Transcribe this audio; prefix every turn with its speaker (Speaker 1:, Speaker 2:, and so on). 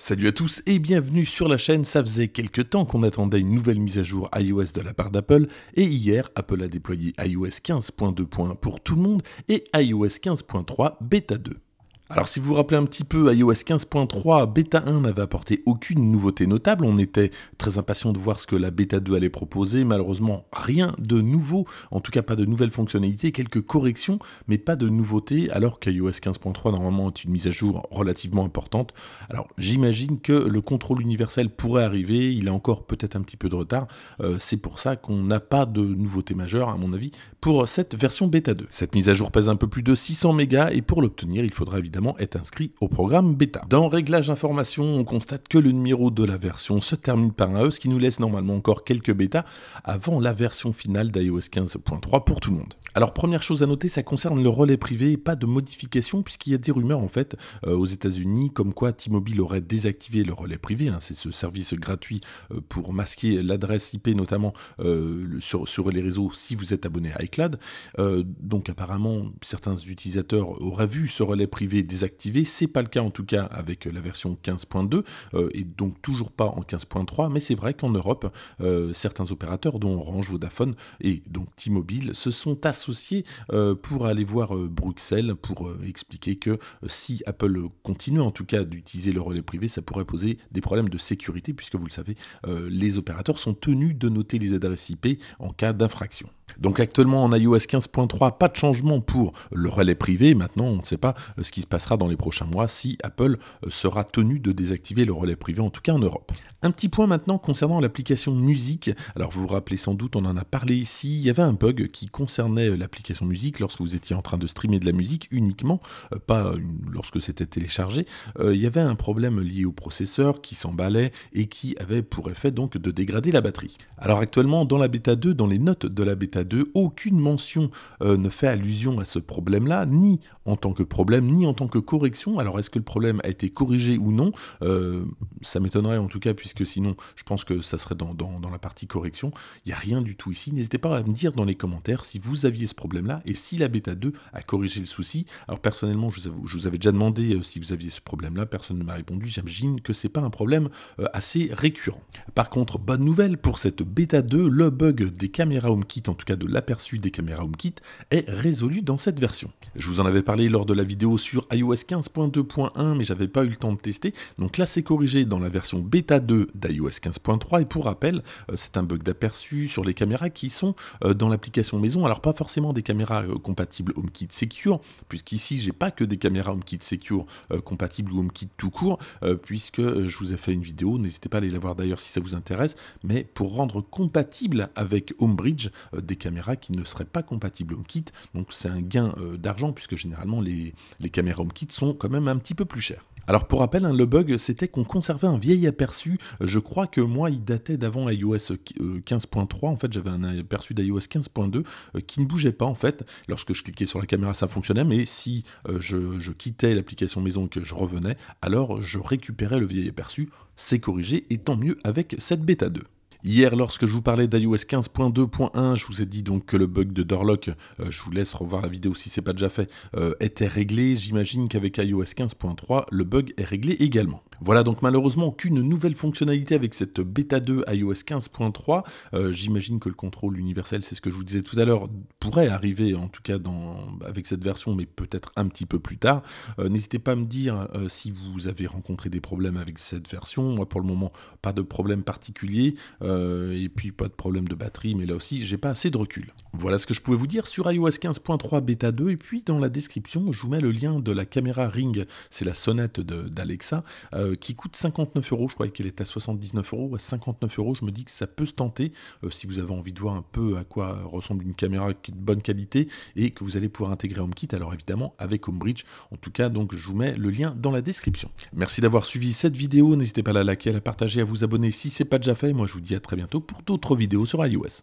Speaker 1: Salut à tous et bienvenue sur la chaîne. Ça faisait quelques temps qu'on attendait une nouvelle mise à jour iOS de la part d'Apple et hier, Apple a déployé iOS 15.2.1 pour tout le monde et iOS 15.3 Beta 2. Alors si vous vous rappelez un petit peu, iOS 15.3 bêta 1 n'avait apporté aucune nouveauté notable, on était très impatient de voir ce que la bêta 2 allait proposer, malheureusement rien de nouveau, en tout cas pas de nouvelles fonctionnalités, quelques corrections, mais pas de nouveautés, alors qu'iOS 15.3 normalement est une mise à jour relativement importante. Alors j'imagine que le contrôle universel pourrait arriver, il a encore peut-être un petit peu de retard, euh, c'est pour ça qu'on n'a pas de nouveautés majeures à mon avis pour cette version bêta 2. Cette mise à jour pèse un peu plus de 600 mégas et pour l'obtenir il faudra évidemment est inscrit au programme bêta. Dans réglage information, on constate que le numéro de la version se termine par un E, ce qui nous laisse normalement encore quelques bêta avant la version finale d'iOS 15.3 pour tout le monde. Alors première chose à noter, ça concerne le relais privé pas de modification puisqu'il y a des rumeurs en fait euh, aux États-Unis comme quoi T-Mobile aurait désactivé le relais privé. Hein. c'est ce service gratuit euh, pour masquer l'adresse IP notamment euh, sur, sur, les réseaux si vous êtes abonné à iCloud. donc apparemment certains utilisateurs auraient vu ce relais privé Désactivé, C'est pas le cas en tout cas avec la version 15.2 euh, et donc toujours pas en 15.3. Mais c'est vrai qu'en Europe, euh, certains opérateurs, dont Orange, Vodafone et donc T-Mobile, se sont associés euh, pour aller voir Bruxelles pour expliquer que si Apple continue en tout cas d'utiliser le relais privé, ça pourrait poser des problèmes de sécurité puisque vous le savez, les opérateurs sont tenus de noter les adresses IP en cas d'infraction. Donc actuellement en iOS 15.3, pas de changement pour le relais privé. Maintenant, on ne sait pas euh, ce qui se passera dans les prochains mois si Apple euh, sera tenu de désactiver le relais privé, en tout cas en Europe. Un petit point maintenant concernant l'application musique. Alors vous vous rappelez sans doute, on en a parlé ici, il y avait un bug qui concernait euh, l'application musique lorsque vous étiez en train de streamer de la musique uniquement, pas lorsque c'était téléchargé. Il y avait un problème lié au processeur qui s'emballait et qui avait pour effet donc de dégrader la batterie. Alors actuellement dans la bêta 2, dans les notes de la bêta de Aucune mention euh, ne fait allusion à ce problème-là, ni en tant que problème, ni en tant que correction. Alors est-ce que le problème a été corrigé ou non euh, Ça m'étonnerait en tout cas, puisque sinon je pense que ça serait dans, dans, la partie correction. Il n'y a rien du tout ici. N'hésitez pas à me dire dans les commentaires si vous aviez ce problème-là et si la bêta 2 a corrigé le souci. Alors personnellement, je vous, avais déjà demandé euh, si vous aviez ce problème-là, personne ne m'a répondu. J'imagine que c'est pas un problème assez récurrent. Par contre, bonne nouvelle pour cette bêta 2, le bug des caméras HomeKit en tout cas de l'aperçu des caméras HomeKit, est résolu dans cette version. Je vous en avais parlé lors de la vidéo sur iOS 15.2.1, mais j'avais pas eu le temps de tester, donc là c'est corrigé dans la version bêta 2 d'iOS 15.3, et pour rappel, euh, c'est un bug d'aperçu sur les caméras qui sont euh, dans l'application maison, alors pas forcément des caméras euh, compatibles HomeKit Secure, puisqu'ici j'ai pas que des caméras HomeKit Secure compatibles ou HomeKit tout court, puisque je vous ai fait une vidéo, n'hésitez pas à aller la voir d'ailleurs si ça vous intéresse, mais pour rendre compatible avec HomeBridge des caméras qui ne seraient pas compatibles kit, Donc c'est un gain euh, d'argent puisque généralement les, les caméras HomeKit sont quand même un petit peu plus chères. Alors pour rappel, hein, le bug c'était qu'on conservait un vieil aperçu. Euh, je crois que moi il datait d'avant iOS 15.3. Euh, en fait, j'avais un aperçu d'iOS 15.2 qui ne bougeait pas en fait. Lorsque je cliquais sur la caméra, ça fonctionnait, mais si je, quittais l'application maison que je revenais, alors je récupérais le vieil aperçu. C'est corrigé et tant mieux avec cette bêta 2. Hier, lorsque je vous parlais d'iOS 15.2.1, je vous ai dit donc que le bug de Dorlock, euh, je vous laisse revoir la vidéo si c'est pas déjà fait, euh, était réglé. J'imagine qu'avec iOS 15.3, le bug est réglé également. Voilà donc malheureusement qu'une nouvelle fonctionnalité avec cette bêta 2 iOS 15.3. Euh, j'imagine que le contrôle universel, c'est ce que je vous disais tout à l'heure, pourrait arriver en tout cas avec cette version, mais peut-être un petit peu plus tard. Euh, n'hésitez pas à me dire euh, si vous avez rencontré des problèmes avec cette version. Moi pour le moment, pas de problème particulier et puis pas de problème de batterie, mais là aussi, j'ai pas assez de recul. Voilà ce que je pouvais vous dire sur iOS 15.3 bêta 2 et puis dans la description, je vous mets le lien de la caméra Ring, c'est la sonnette d'Alexa euh, qui coûte 59 euros, je crois qu'elle est à 79 euros, à 59 euros, je me dis que ça peut se tenter, euh, si vous avez envie de voir un peu à quoi ressemble une caméra de bonne qualité, et que vous allez pouvoir intégrer HomeKit, alors évidemment avec Homebridge, en tout cas, donc je vous mets le lien dans la description. Merci d'avoir suivi cette vidéo, n'hésitez pas à la liker, à la partager, à vous abonner si c'est pas déjà fait, moi je vous dis à très bientôt pour d'autres vidéos sur iOS.